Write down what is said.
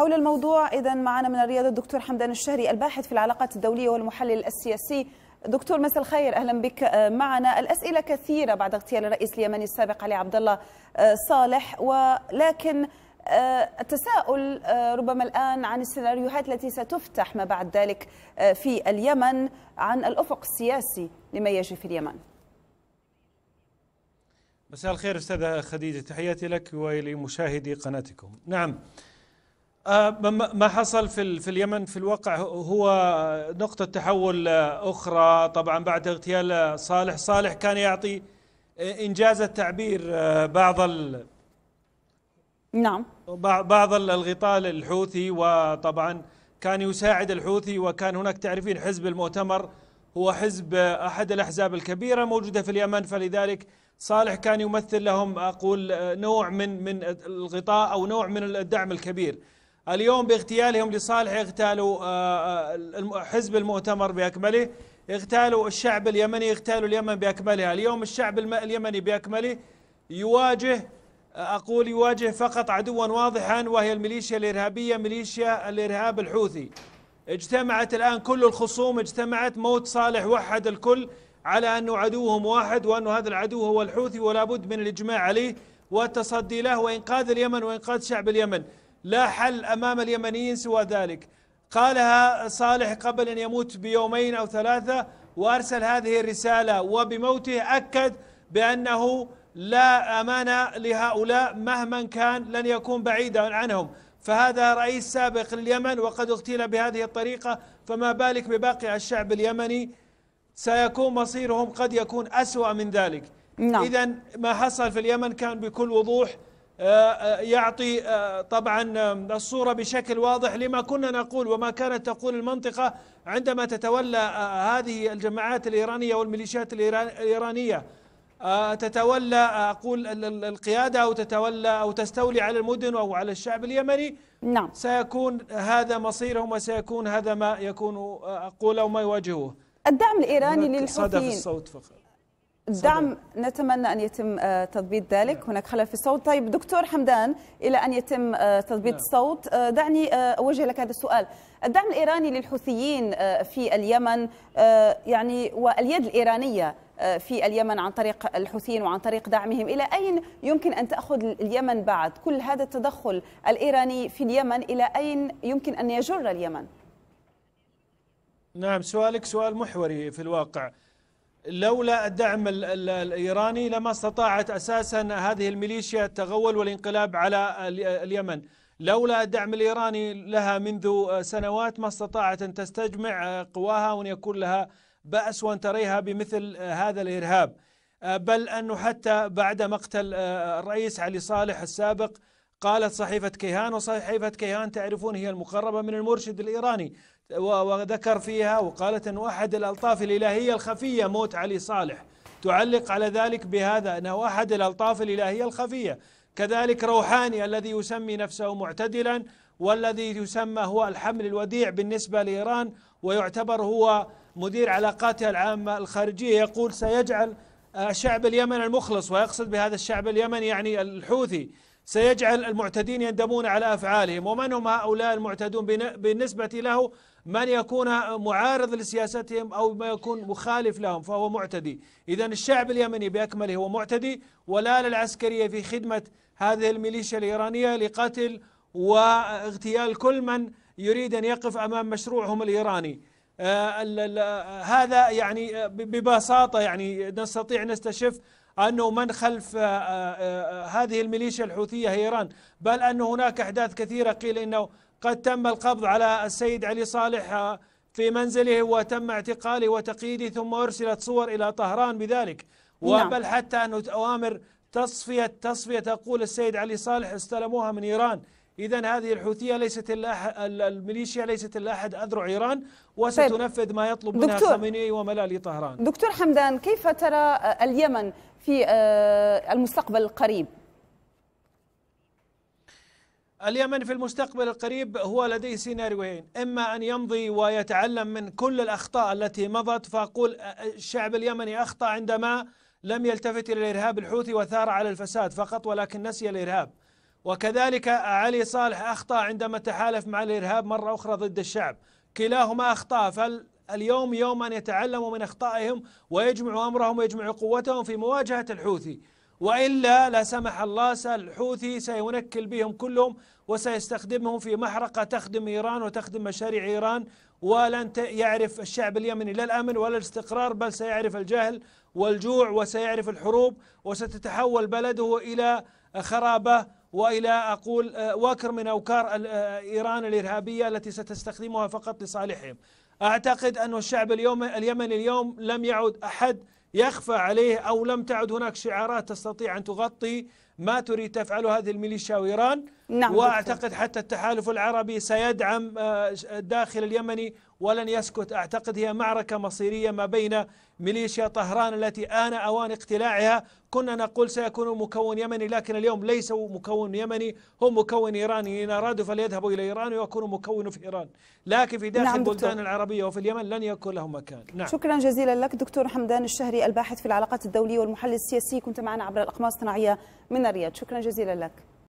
حول الموضوع إذا معنا من الرياض الدكتور حمدان الشهري الباحث في العلاقات الدولية والمحلل السياسي دكتور مساء الخير اهلا بك آه، معنا الاسئله كثيره بعد اغتيال الرئيس اليمني السابق علي عبد الله آه، صالح ولكن آه، التساؤل ربما الان عن السيناريوهات التي ستفتح ما بعد ذلك في اليمن عن الافق السياسي لما يجري في اليمن. مساء الخير استاذه خديجه تحياتي لك ولمشاهدي قناتكم. نعم آه، ما حصل في في اليمن في الواقع هو نقطة تحول آه، أخرى طبعا بعد اغتيال صالح صالح كان يعطي آه، إنجاز التعبير بعض ال نعم بعض الغطاء الحوثي وطبعا كان يساعد الحوثي وكان هناك تعرفين حزب المؤتمر هو حزب أحد الأحزاب الكبيرة موجودة في اليمن فلذلك صالح كان يمثل لهم أقول نوع من من الغطاء أو نوع من الدعم الكبير اليوم باغتيالهم لصالح اغتالوا آه، آه، حزب المؤتمر باكمله اغتالوا الشعب اليمني اغتالوا اليمن باكملها اليوم الشعب اليمني باكمله يواجه آه، اقول يواجه فقط عدوا واضحا وهي الميليشيا الارهابيه ميليشيا الارهاب الحوثي اجتمعت الان كل الخصوم اجتمعت موت صالح وحد الكل على انه عدوهم واحد وأن هذا العدو هو الحوثي ولا بد من الاجماع عليه والتصدي له وانقاذ اليمن وانقاذ شعب اليمن لا حل أمام اليمنيين سوى ذلك قالها صالح قبل أن يموت بيومين أو ثلاثة وأرسل هذه الرسالة وبموته أكد بأنه لا أمانة لهؤلاء مهما كان لن يكون بعيدا عنهم فهذا رئيس سابق لليمن وقد اغتيل بهذه الطريقة فما بالك بباقي الشعب اليمني سيكون مصيرهم قد يكون أسوأ من ذلك نعم. إذا ما حصل في اليمن كان بكل وضوح يعطي آه، طبعا آه، الصورة بشكل واضح لما كنا نقول وما كانت تقول المنطقة عندما تتولى آه، هذه الجماعات الإيرانية والميليشيات الإيرانية تتولى أقول القيادة أو تتولى أو تستولي على المدن أو على الشعب اليمني نعم سيكون هذا مصيرهم وسيكون هذا ما يكون أقول أو ما يواجهه الدعم الإيراني للحوثيين صدى في الصوت فقط دعم نتمنى أن يتم آه، تضبيط ذلك نعم. هناك خلل في الصوت طيب دكتور حمدان إلى أن يتم آه، تضبيط الصوت نعم. آه، دعني أوجه لك هذا السؤال الدعم الإيراني للحوثيين في اليمن يعني واليد الإيرانية في اليمن عن طريق الحوثيين وعن طريق دعمهم إلى أين يمكن أن تأخذ اليمن بعد كل هذا التدخل الإيراني في اليمن إلى أين يمكن أن يجر اليمن نعم سؤالك سؤال محوري في الواقع لولا الدعم الإيراني لما استطاعت أساسا هذه الميليشيا التغول والانقلاب على اليمن لولا الدعم الإيراني لها منذ سنوات ما استطاعت أن تستجمع قواها وأن يكون لها بأس وأن تريها بمثل هذا الإرهاب بل أنه حتى بعد مقتل الرئيس علي صالح السابق قالت صحيفة كيهان وصحيفة كيهان تعرفون هي المقربة من المرشد الإيراني وذكر فيها وقالت أن أحد الألطاف الإلهية الخفية موت علي صالح تعلق على ذلك بهذا أنه أحد الألطاف الإلهية الخفية كذلك روحاني الذي يسمي نفسه معتدلا والذي يسمى هو الحمل الوديع بالنسبة لإيران ويعتبر هو مدير علاقاتها العامة الخارجية يقول سيجعل الشعب اليمن المخلص ويقصد بهذا الشعب اليمني يعني الحوثي سيجعل المعتدين يندمون على أفعالهم ومن هم هؤلاء المعتدون بالنسبة له من يكون معارض لسياستهم أو ما يكون مخالف لهم فهو معتدي إذا الشعب اليمني بأكمله هو معتدي ولا للعسكرية في خدمة هذه الميليشيا الإيرانية لقتل واغتيال كل من يريد أن يقف أمام مشروعهم الإيراني آه، هذا يعني آه، ببساطة يعني نستطيع أن نستشف أنه من خلف آه، هذه الميليشيا الحوثية هي إيران بل أن هناك أحداث كثيرة قيل أنه قد تم القبض على السيد علي صالح في منزله وتم اعتقاله وتقييده ثم أرسلت صور إلى طهران بذلك نعم. وبل حتى أن أوامر تصفية تصفية تقول السيد علي صالح استلموها من إيران إذا هذه الحوثية ليست الميليشيا ليست إلا أحد أذرع إيران وستنفذ ما يطلب منها خامنئي وملالي طهران دكتور حمدان كيف ترى اليمن في آه، المستقبل القريب اليمن في المستقبل القريب هو لديه سيناريوين إما أن يمضي ويتعلم من كل الأخطاء التي مضت فأقول الشعب اليمني أخطأ عندما لم يلتفت إلى الإرهاب الحوثي وثار على الفساد فقط ولكن نسي الإرهاب وكذلك علي صالح أخطأ عندما تحالف مع الإرهاب مرة أخرى ضد الشعب كلاهما أخطأ فاليوم يوم أن يتعلموا من أخطائهم ويجمعوا أمرهم ويجمعوا قوتهم في مواجهة الحوثي وإلا لا سمح الله الحوثي سينكل بهم كلهم وسيستخدمهم في محرقة تخدم إيران وتخدم مشاريع إيران ولن يعرف الشعب اليمني لا الأمن ولا الاستقرار بل سيعرف الجهل والجوع وسيعرف الحروب وستتحول بلده إلى خرابة وإلى أقول آه، وكر من أوكار آه، إيران الإرهابية التي ستستخدمها فقط لصالحهم أعتقد أن الشعب اليوم اليمني اليوم لم يعد أحد يخفى عليه أو لم تعد هناك شعارات تستطيع أن تغطي ما تريد تفعله هذه الميليشيا وإيران نعم وأعتقد حتى التحالف العربي سيدعم الداخل آه، اليمني ولن يسكت أعتقد هي معركة مصيرية ما بين ميليشيا طهران التي آن أوان اقتلاعها كنا نقول سيكون مكون يمني لكن اليوم ليسوا مكون يمني هم مكون إيراني إن أرادوا فليذهبوا إلى إيران ويكونوا مكون في إيران لكن في داخل نعم البلدان العربية وفي اليمن لن يكون لهم مكان نعم. شكرا جزيلا لك دكتور حمدان الشهري الباحث في العلاقات الدولية والمحلل السياسي كنت معنا عبر الأقمار الصناعية من الرياض شكرا جزيلا لك